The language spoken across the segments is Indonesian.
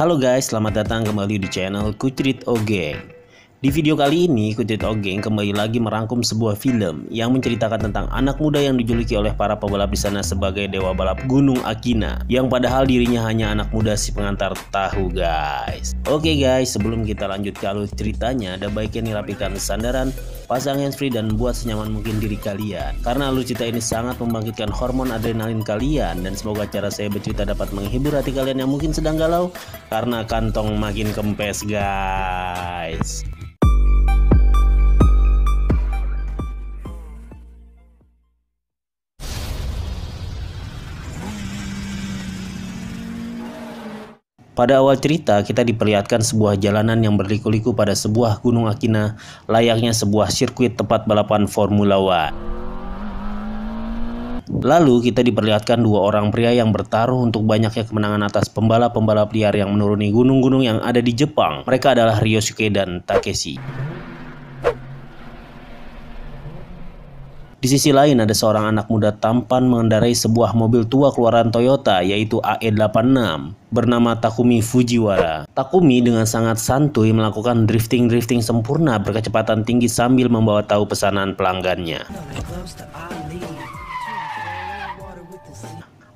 Halo guys, selamat datang kembali di channel Kucerit Oge. Di video kali ini, Kucit Ogeng kembali lagi merangkum sebuah film yang menceritakan tentang anak muda yang dijuluki oleh para pebalap di sana sebagai Dewa Balap Gunung Akina, yang padahal dirinya hanya anak muda si pengantar tahu guys. Oke guys, sebelum kita lanjut ke alur ceritanya, ada baiknya nih rapikan sandaran, pasang handsfree dan buat senyaman mungkin diri kalian. Karena alur cerita ini sangat membangkitkan hormon adrenalin kalian dan semoga cara saya bercerita dapat menghibur hati kalian yang mungkin sedang galau karena kantong makin kempes guys. Pada awal cerita, kita diperlihatkan sebuah jalanan yang berliku-liku pada sebuah gunung Akina, layaknya sebuah sirkuit tempat balapan Formula One. Lalu kita diperlihatkan dua orang pria yang bertaruh untuk banyaknya kemenangan atas pembalap-pembalap liar yang menuruni gunung-gunung yang ada di Jepang. Mereka adalah Ryosuke dan Takeshi. Di sisi lain, ada seorang anak muda tampan mengendarai sebuah mobil tua keluaran Toyota yaitu AE86 bernama Takumi Fujiwara. Takumi dengan sangat santuy melakukan drifting-drifting sempurna berkecepatan tinggi sambil membawa tahu pesanan pelanggannya.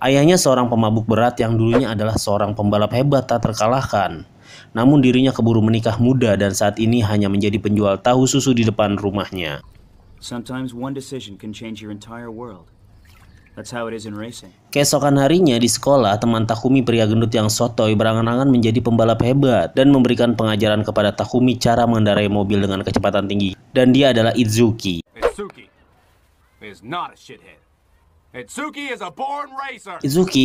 Ayahnya seorang pemabuk berat yang dulunya adalah seorang pembalap hebat tak terkalahkan. Namun dirinya keburu menikah muda dan saat ini hanya menjadi penjual tahu susu di depan rumahnya. Sometimes one decision can change your entire world. That's how it is in racing. Keesokan harinya di sekolah, teman Takumi pria gendut yang sotoy berangan-angan menjadi pembalap hebat dan memberikan pengajaran kepada Takumi cara mengendarai mobil dengan kecepatan tinggi. Dan dia adalah Izuki. Izuki is not a shithead. Izuki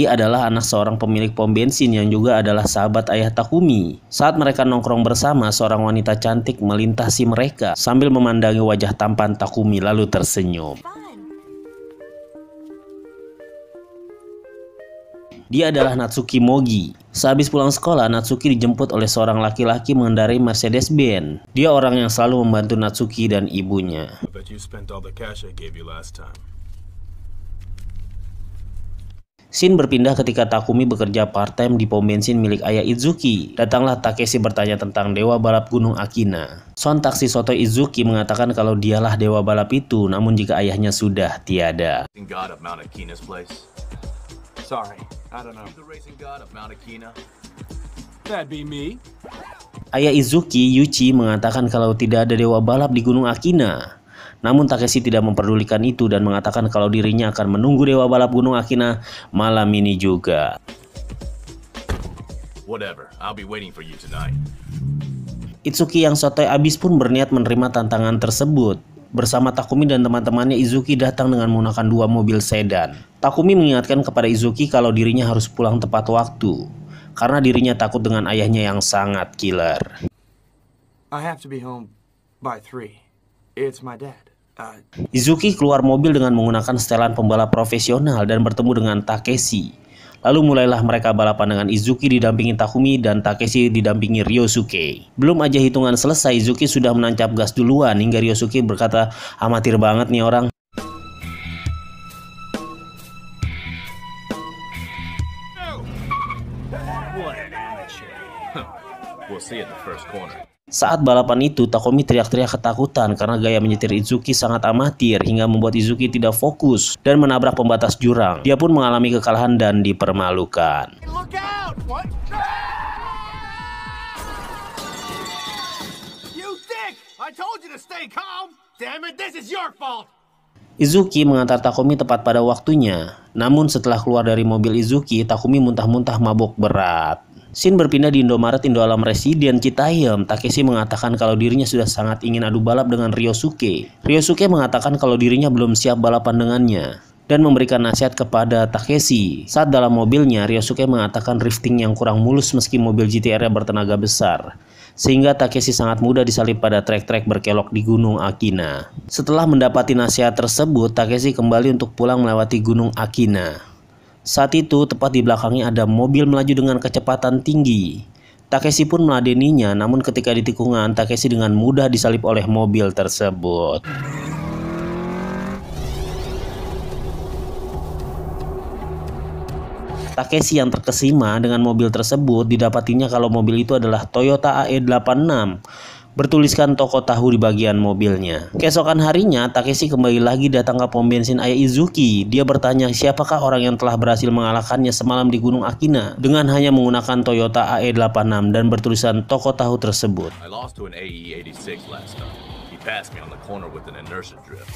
adalah anak seorang pemilik pom bensin yang juga adalah sahabat ayah Takumi. Saat mereka nongkrong bersama, seorang wanita cantik melintasi mereka sambil memandangi wajah tampan Takumi lalu tersenyum. Dia adalah Natsuki Mogi. Sehabis pulang sekolah, Natsuki dijemput oleh seorang laki-laki mengendarai Mercedes-Benz. Dia orang yang selalu membantu Natsuki dan ibunya. Shin berpindah ketika Takumi bekerja part-time di pom bensin milik ayah Izuki. Datanglah Takeshi bertanya tentang dewa balap gunung Akina. Sontak si Soto Izuki mengatakan kalau dialah dewa balap itu, namun jika ayahnya sudah tiada. Ayah Izuki, Yuchi, mengatakan kalau tidak ada dewa balap di Gunung Akina. Namun Takeshi tidak memperdulikan itu dan mengatakan kalau dirinya akan menunggu Dewa Balap Gunung Akina malam ini juga. Whatever, I'll be waiting for you tonight. Itsuki yang sotoy abis pun berniat menerima tantangan tersebut. Bersama Takumi dan teman-temannya Izuki datang dengan menggunakan dua mobil sedan. Takumi mengingatkan kepada Izuki kalau dirinya harus pulang tepat waktu karena dirinya takut dengan ayahnya yang sangat killer. I have to be home by three. It's my dad. Uh... Izuki keluar mobil dengan menggunakan setelan pembalap profesional dan bertemu dengan Takeshi. Lalu mulailah mereka balapan dengan Izuki didampingi Takumi dan Takeshi didampingi Ryosuke. Belum aja hitungan selesai, Izuki sudah menancap gas duluan hingga Ryosuke berkata, amatir banget nih orang. Saat balapan itu, Takomi teriak-teriak ketakutan karena gaya menyetir Izuki sangat amatir hingga membuat Izuki tidak fokus dan menabrak pembatas jurang. Dia pun mengalami kekalahan dan dipermalukan. Izuki mengantar Takumi tepat pada waktunya. Namun setelah keluar dari mobil Izuki, Takumi muntah-muntah mabuk berat. Sin berpindah di Indomaret Indoalam Residen Citayam. Takeshi mengatakan kalau dirinya sudah sangat ingin adu balap dengan Ryosuke. Ryosuke mengatakan kalau dirinya belum siap balapan dengannya dan memberikan nasihat kepada Takeshi. Saat dalam mobilnya, Ryosuke mengatakan drifting yang kurang mulus meski mobil GTR-nya bertenaga besar sehingga Takeshi sangat mudah disalip pada trek-trek berkelok di Gunung Akina. Setelah mendapati nasihat tersebut, Takeshi kembali untuk pulang melewati Gunung Akina. Saat itu, tepat di belakangnya ada mobil melaju dengan kecepatan tinggi. Takeshi pun meladeninya, namun ketika di tikungan, Takeshi dengan mudah disalip oleh mobil tersebut. Takeshi yang terkesima dengan mobil tersebut didapatinya kalau mobil itu adalah Toyota AE86 bertuliskan toko tahu di bagian mobilnya. Keesokan harinya, Takeshi kembali lagi datang ke pom bensin ayah Izuki. Dia bertanya siapakah orang yang telah berhasil mengalahkannya semalam di Gunung Akina dengan hanya menggunakan Toyota AE86 dan bertulisan toko tahu tersebut. I lost to an AE86 last time. He passed me on the corner with an inertia drift.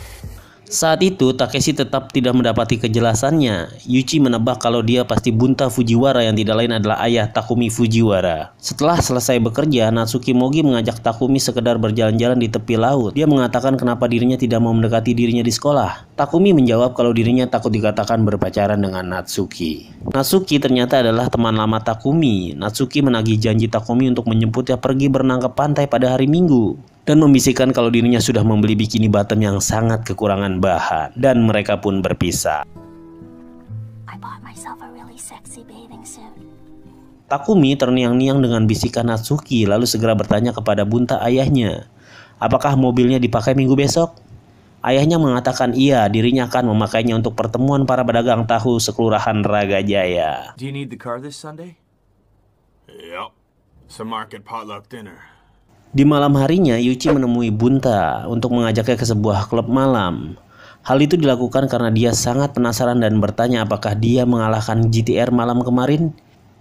Saat itu, Takeshi tetap tidak mendapati kejelasannya. Yuchi menebak kalau dia pasti bunta Fujiwara yang tidak lain adalah ayah Takumi Fujiwara. Setelah selesai bekerja, Natsuki Mogi mengajak Takumi sekedar berjalan-jalan di tepi laut. Dia mengatakan kenapa dirinya tidak mau mendekati dirinya di sekolah. Takumi menjawab kalau dirinya takut dikatakan berpacaran dengan Natsuki. Natsuki ternyata adalah teman lama Takumi. Natsuki menagih janji Takumi untuk menjemputnya pergi berenang ke pantai pada hari Minggu dan membisikkan kalau dirinya sudah membeli bikini bottom yang sangat kekurangan bahan dan mereka pun berpisah. Takumi terniang-niang dengan bisikan Natsuki lalu segera bertanya kepada bunta ayahnya, apakah mobilnya dipakai minggu besok? Ayahnya mengatakan iya, dirinya akan memakainya untuk pertemuan para pedagang tahu sekelurahan Raga Jaya. Do you need the car this Sunday? Yep. It's market potluck dinner. Di malam harinya, Yuchi menemui Bunta untuk mengajaknya ke sebuah klub malam. Hal itu dilakukan karena dia sangat penasaran dan bertanya apakah dia mengalahkan GTR malam kemarin.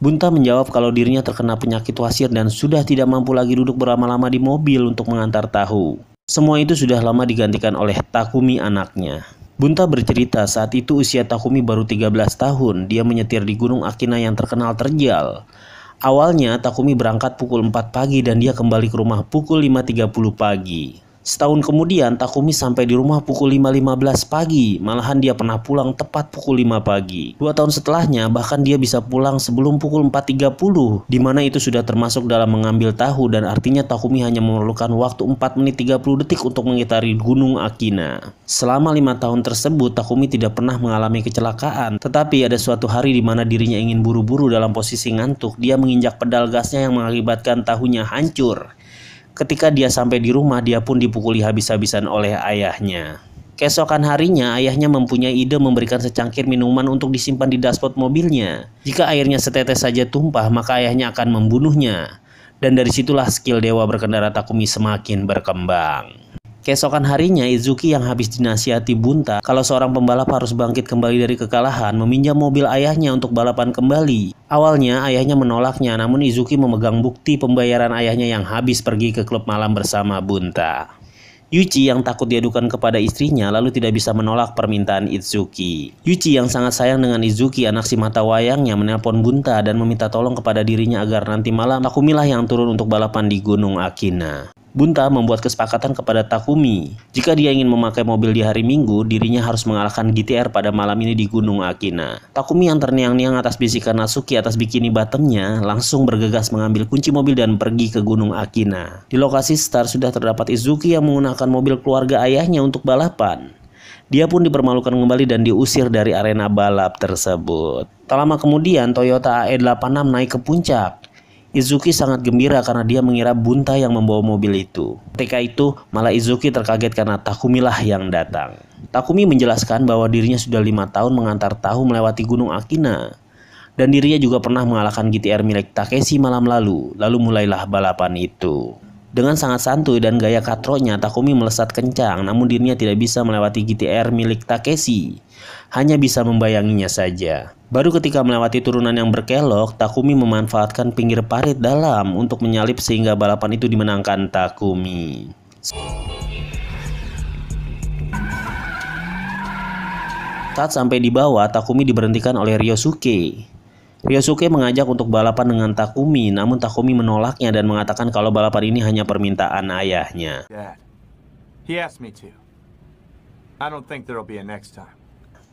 Bunta menjawab kalau dirinya terkena penyakit wasir dan sudah tidak mampu lagi duduk berlama-lama di mobil untuk mengantar tahu. Semua itu sudah lama digantikan oleh Takumi anaknya. Bunta bercerita saat itu usia Takumi baru 13 tahun, dia menyetir di Gunung Akina yang terkenal terjal. Awalnya Takumi berangkat pukul 4 pagi dan dia kembali ke rumah pukul 5.30 pagi. Setahun kemudian, Takumi sampai di rumah pukul 5.15 pagi. Malahan dia pernah pulang tepat pukul 5 pagi. Dua tahun setelahnya, bahkan dia bisa pulang sebelum pukul 4.30. dimana itu sudah termasuk dalam mengambil tahu dan artinya Takumi hanya memerlukan waktu 4 menit 30 detik untuk mengitari Gunung Akina. Selama lima tahun tersebut, Takumi tidak pernah mengalami kecelakaan. Tetapi ada suatu hari di mana dirinya ingin buru-buru dalam posisi ngantuk. Dia menginjak pedal gasnya yang mengakibatkan tahunya hancur. Ketika dia sampai di rumah, dia pun dipukuli habis-habisan oleh ayahnya. Keesokan harinya, ayahnya mempunyai ide memberikan secangkir minuman untuk disimpan di dashboard mobilnya. Jika airnya setetes saja tumpah, maka ayahnya akan membunuhnya. Dan dari situlah skill dewa berkendara Takumi semakin berkembang. Keesokan harinya, Izuki yang habis dinasihati bunta kalau seorang pembalap harus bangkit kembali dari kekalahan meminjam mobil ayahnya untuk balapan kembali. Awalnya ayahnya menolaknya, namun Izuki memegang bukti pembayaran ayahnya yang habis pergi ke klub malam bersama bunta. Yuchi yang takut diadukan kepada istrinya lalu tidak bisa menolak permintaan Izuki. Yuchi yang sangat sayang dengan Izuki anak si mata wayangnya menelpon Bunta dan meminta tolong kepada dirinya agar nanti malam Takumilah yang turun untuk balapan di Gunung Akina. Bunta membuat kesepakatan kepada Takumi. Jika dia ingin memakai mobil di hari Minggu, dirinya harus mengalahkan GTR pada malam ini di Gunung Akina. Takumi yang terniang-niang atas bisikan Natsuki atas bikini bottomnya, langsung bergegas mengambil kunci mobil dan pergi ke Gunung Akina. Di lokasi Star sudah terdapat Izuki yang menggunakan mobil keluarga ayahnya untuk balapan. Dia pun dipermalukan kembali dan diusir dari arena balap tersebut. Tak lama kemudian, Toyota AE86 naik ke puncak. Izuki sangat gembira karena dia mengira Bunta yang membawa mobil itu. Ketika itu, malah Izuki terkaget karena Takumi lah yang datang. Takumi menjelaskan bahwa dirinya sudah lima tahun mengantar tahu melewati Gunung Akina. Dan dirinya juga pernah mengalahkan GTR milik Takeshi malam lalu, lalu mulailah balapan itu. Dengan sangat santuy dan gaya katronya, Takumi melesat kencang, namun dirinya tidak bisa melewati GTR milik Takeshi. Hanya bisa membayanginya saja. Baru ketika melewati turunan yang berkelok, Takumi memanfaatkan pinggir parit dalam untuk menyalip sehingga balapan itu dimenangkan Takumi. Saat sampai di bawah, Takumi diberhentikan oleh Ryosuke. Ryosuke mengajak untuk balapan dengan Takumi, namun Takumi menolaknya dan mengatakan kalau balapan ini hanya permintaan ayahnya.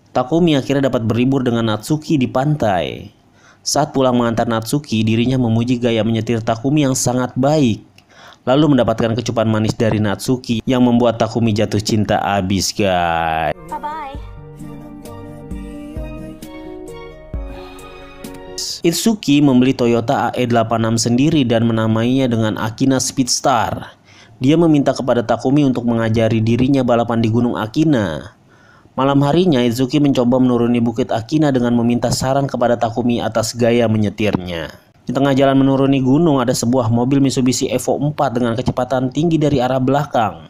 Takumi akhirnya dapat berlibur dengan Natsuki di pantai. Saat pulang mengantar Natsuki, dirinya memuji gaya menyetir Takumi yang sangat baik. Lalu mendapatkan kecupan manis dari Natsuki yang membuat Takumi jatuh cinta abis, guys. Bye-bye. Itsuki membeli Toyota AE86 sendiri dan menamainya dengan Akina Speedstar. Dia meminta kepada Takumi untuk mengajari dirinya balapan di Gunung Akina. Malam harinya, Itsuki mencoba menuruni Bukit Akina dengan meminta saran kepada Takumi atas gaya menyetirnya. Di tengah jalan menuruni gunung, ada sebuah mobil Mitsubishi Evo 4 dengan kecepatan tinggi dari arah belakang.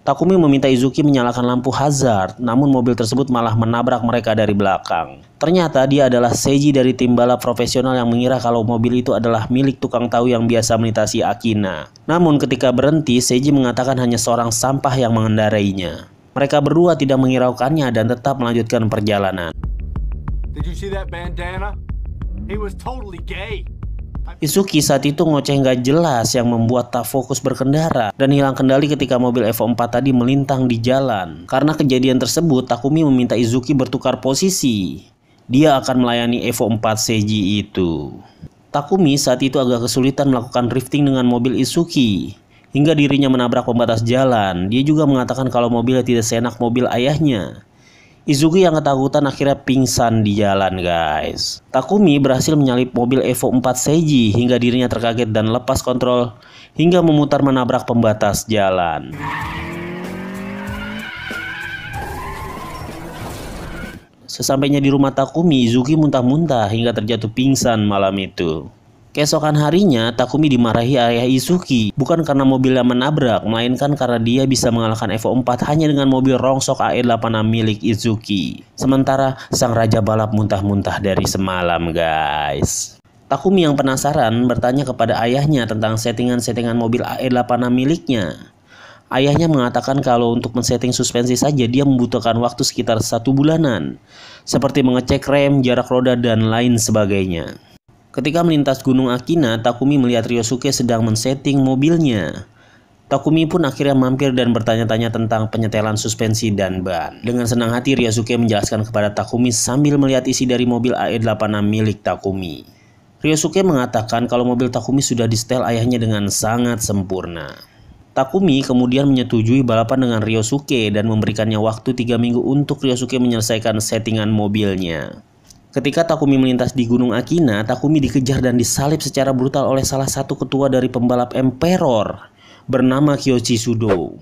Takumi meminta Izuki menyalakan lampu hazard, namun mobil tersebut malah menabrak mereka dari belakang. Ternyata dia adalah Seiji dari tim balap profesional yang mengira kalau mobil itu adalah milik tukang tahu yang biasa melintasi Akina. Namun ketika berhenti, Seiji mengatakan hanya seorang sampah yang mengendarainya. Mereka berdua tidak mengiraukannya dan tetap melanjutkan perjalanan. Did you see that bandana? He was totally gay. Izuki saat itu ngoceh nggak jelas yang membuat tak fokus berkendara dan hilang kendali ketika mobil f 4 tadi melintang di jalan. Karena kejadian tersebut, Takumi meminta Izuki bertukar posisi. Dia akan melayani f 4 Seiji itu. Takumi saat itu agak kesulitan melakukan drifting dengan mobil Izuki hingga dirinya menabrak pembatas jalan. Dia juga mengatakan kalau mobilnya tidak senak mobil ayahnya. Izuki yang ketakutan akhirnya pingsan di jalan guys. Takumi berhasil menyalip mobil Evo 4 Seiji hingga dirinya terkaget dan lepas kontrol hingga memutar menabrak pembatas jalan. Sesampainya di rumah Takumi, Izuki muntah-muntah hingga terjatuh pingsan malam itu. Keesokan harinya, Takumi dimarahi ayah Izuki bukan karena mobilnya menabrak, melainkan karena dia bisa mengalahkan Evo 4 hanya dengan mobil rongsok AE86 milik Izuki. Sementara sang raja balap muntah-muntah dari semalam, guys. Takumi yang penasaran bertanya kepada ayahnya tentang settingan-settingan mobil AE86 miliknya. Ayahnya mengatakan kalau untuk men-setting suspensi saja dia membutuhkan waktu sekitar satu bulanan, seperti mengecek rem, jarak roda, dan lain sebagainya. Ketika melintas Gunung Akina, Takumi melihat Ryosuke sedang men-setting mobilnya. Takumi pun akhirnya mampir dan bertanya-tanya tentang penyetelan suspensi dan ban. Dengan senang hati Ryosuke menjelaskan kepada Takumi sambil melihat isi dari mobil AE86 milik Takumi. Ryosuke mengatakan kalau mobil Takumi sudah disetel ayahnya dengan sangat sempurna. Takumi kemudian menyetujui balapan dengan Ryosuke dan memberikannya waktu 3 minggu untuk Ryosuke menyelesaikan settingan mobilnya. Ketika Takumi melintas di Gunung Akina, Takumi dikejar dan disalib secara brutal oleh salah satu ketua dari pembalap Emperor bernama Kyoshi Sudo.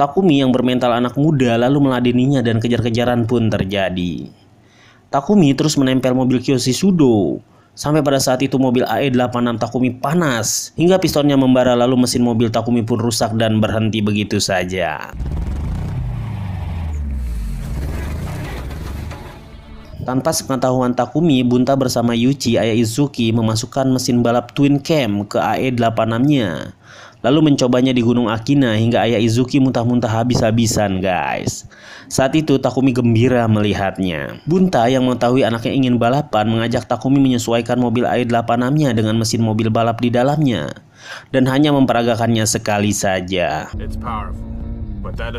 Takumi yang bermental anak muda lalu meladeninya dan kejar-kejaran pun terjadi. Takumi terus menempel mobil Kyoshi Sudo. Sampai pada saat itu mobil AE86 Takumi panas, hingga pistonnya membara lalu mesin mobil Takumi pun rusak dan berhenti begitu saja. Tanpa sepengetahuan Takumi, Bunta bersama Yuchi Izuki, memasukkan mesin balap Twin Cam ke AE86-nya. Lalu mencobanya di Gunung Akina hingga ayah Izuki muntah-muntah habis-habisan guys. Saat itu Takumi gembira melihatnya. Bunta yang mengetahui anaknya ingin balapan mengajak Takumi menyesuaikan mobil AE86-nya dengan mesin mobil balap di dalamnya. Dan hanya memperagakannya sekali saja. It's powerful, but that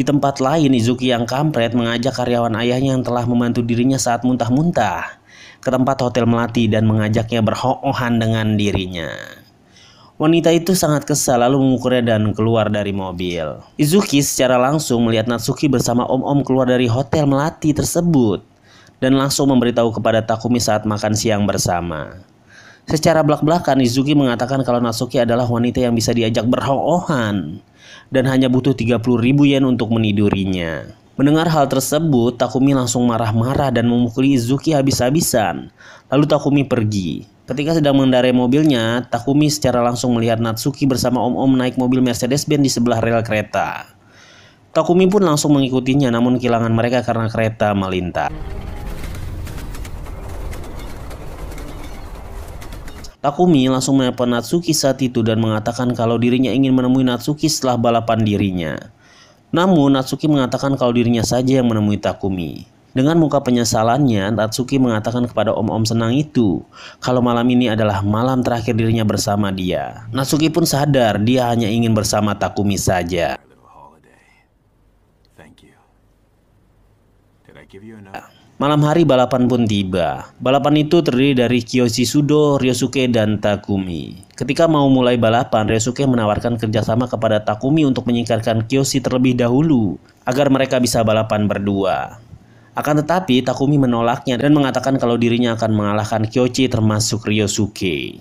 di tempat lain, Izuki yang kampret mengajak karyawan ayahnya yang telah membantu dirinya saat muntah-muntah ke tempat hotel melati dan mengajaknya berhoohan dengan dirinya. Wanita itu sangat kesal lalu mengukurnya dan keluar dari mobil. Izuki secara langsung melihat Natsuki bersama om-om keluar dari hotel melati tersebut dan langsung memberitahu kepada Takumi saat makan siang bersama. Secara belak-belakan Izuki mengatakan kalau Natsuki adalah wanita yang bisa diajak berhoohan dan hanya butuh 30 ribu yen untuk menidurinya. Mendengar hal tersebut, Takumi langsung marah-marah dan memukuli Izuki habis-habisan. Lalu Takumi pergi. Ketika sedang mengendarai mobilnya, Takumi secara langsung melihat Natsuki bersama om-om naik mobil Mercedes-Benz di sebelah rel kereta. Takumi pun langsung mengikutinya namun kehilangan mereka karena kereta melintas. Takumi langsung menelpon Natsuki saat itu dan mengatakan kalau dirinya ingin menemui Natsuki setelah balapan dirinya. Namun Natsuki mengatakan kalau dirinya saja yang menemui Takumi. Dengan muka penyesalannya, Natsuki mengatakan kepada om-om senang itu kalau malam ini adalah malam terakhir dirinya bersama dia. Natsuki pun sadar dia hanya ingin bersama Takumi saja. give Malam hari balapan pun tiba. Balapan itu terdiri dari Kiyoshi Sudo, Ryosuke, dan Takumi. Ketika mau mulai balapan, Ryosuke menawarkan kerjasama kepada Takumi untuk menyingkirkan Kiyoshi terlebih dahulu agar mereka bisa balapan berdua. Akan tetapi, Takumi menolaknya dan mengatakan kalau dirinya akan mengalahkan Kyoshi termasuk Ryosuke.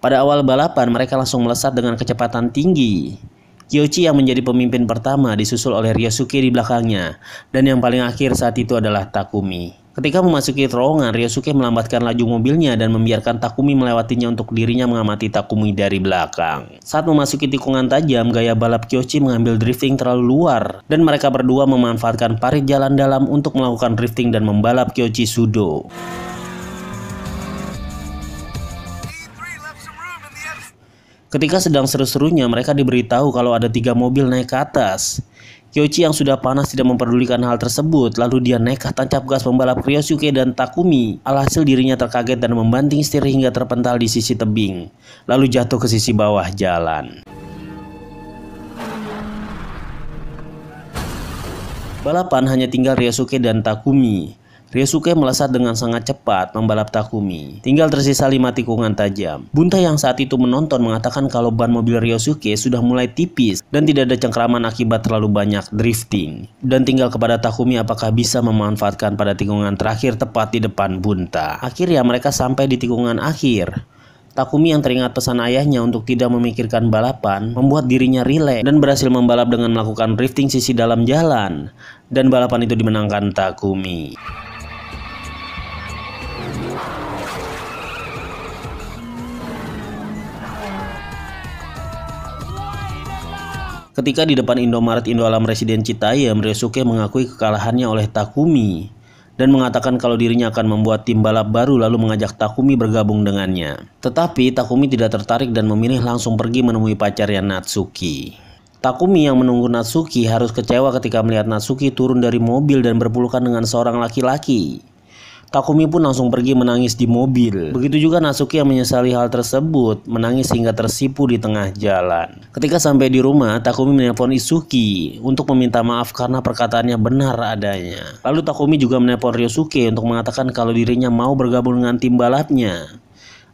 Pada awal balapan, mereka langsung melesat dengan kecepatan tinggi. Kyoichi yang menjadi pemimpin pertama disusul oleh Ryosuke di belakangnya, dan yang paling akhir saat itu adalah Takumi. Ketika memasuki terowongan, Ryosuke melambatkan laju mobilnya dan membiarkan Takumi melewatinya untuk dirinya mengamati Takumi dari belakang. Saat memasuki tikungan tajam, gaya balap Kyoichi mengambil drifting terlalu luar dan mereka berdua memanfaatkan parit jalan dalam untuk melakukan drifting dan membalap Kyoichi Sudo. Ketika sedang seru-serunya, mereka diberitahu kalau ada tiga mobil naik ke atas. Kyoichi yang sudah panas tidak memperdulikan hal tersebut, lalu dia nekat tancap gas pembalap Ryosuke dan Takumi. Alhasil dirinya terkaget dan membanting setir hingga terpental di sisi tebing, lalu jatuh ke sisi bawah jalan. Balapan hanya tinggal Ryosuke dan Takumi. Ryosuke melesat dengan sangat cepat membalap Takumi. Tinggal tersisa lima tikungan tajam. Bunta yang saat itu menonton mengatakan kalau ban mobil Ryosuke sudah mulai tipis dan tidak ada cengkraman akibat terlalu banyak drifting. Dan tinggal kepada Takumi apakah bisa memanfaatkan pada tikungan terakhir tepat di depan Bunta. Akhirnya mereka sampai di tikungan akhir. Takumi yang teringat pesan ayahnya untuk tidak memikirkan balapan membuat dirinya rileks dan berhasil membalap dengan melakukan drifting sisi dalam jalan. Dan balapan itu dimenangkan Takumi. Ketika di depan Indomaret Indoalam Residen Citayam, Ryosuke mengakui kekalahannya oleh Takumi dan mengatakan kalau dirinya akan membuat tim balap baru lalu mengajak Takumi bergabung dengannya. Tetapi Takumi tidak tertarik dan memilih langsung pergi menemui pacarnya Natsuki. Takumi yang menunggu Natsuki harus kecewa ketika melihat Natsuki turun dari mobil dan berpelukan dengan seorang laki-laki. Takumi pun langsung pergi menangis di mobil. Begitu juga Nasuki yang menyesali hal tersebut, menangis hingga tersipu di tengah jalan. Ketika sampai di rumah, Takumi menelpon Isuki untuk meminta maaf karena perkataannya benar adanya. Lalu Takumi juga menelpon Ryosuke untuk mengatakan kalau dirinya mau bergabung dengan tim balapnya.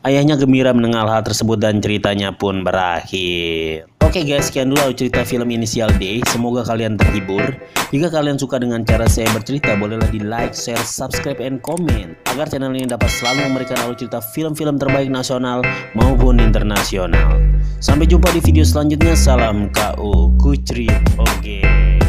Ayahnya gembira mendengar hal tersebut dan ceritanya pun berakhir. Oke okay guys, sekian dulu cerita film Inisial D. Semoga kalian terhibur. Jika kalian suka dengan cara saya bercerita, bolehlah di like, share, subscribe, and comment. Agar channel ini dapat selalu memberikan alur cerita film-film terbaik nasional maupun internasional. Sampai jumpa di video selanjutnya. Salam KU Kucri. Oke. Okay.